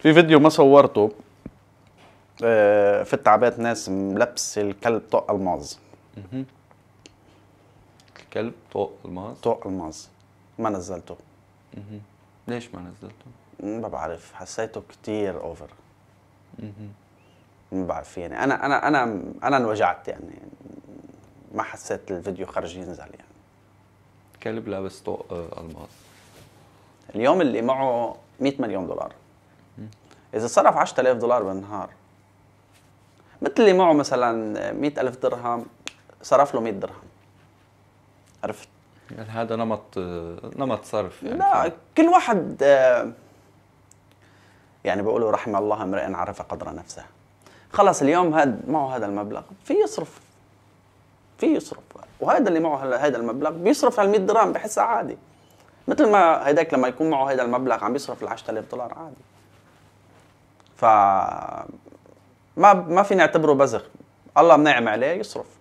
في فيديو ما صورته آه، في التعبات ناس ملبس الكلب طق الماظ الكلب طق الماظ طق الماظ ما نزلته ليش ما نزلته؟ ما بعرف حسيته كتير اوفر ما بعرف يعني انا انا انا انا انوجعت يعني ما حسيت الفيديو خرج ينزل يعني كلب لابس طوق آه، الماس اليوم اللي معه 100 مليون دولار اذا صرف 10000 دولار بالنهار مثل اللي معه مثلا 100000 درهم صرف له 100 درهم عرفت يعني هذا نمط نمط صرف يعني لا كل واحد آه، يعني بقولوا رحم الله امرئ عرف قدر نفسه خلص اليوم هاد معه هذا المبلغ في يصرف في يصرف وهذا اللي معه هذا المبلغ بيصرف على 100 درهم بحسها عادي مثل ما هيداك لما يكون معه هذا المبلغ عم يصرف ال 10000 دولار عادي ف ما ما فيني نعتبره بزخ الله منعم عليه يصرف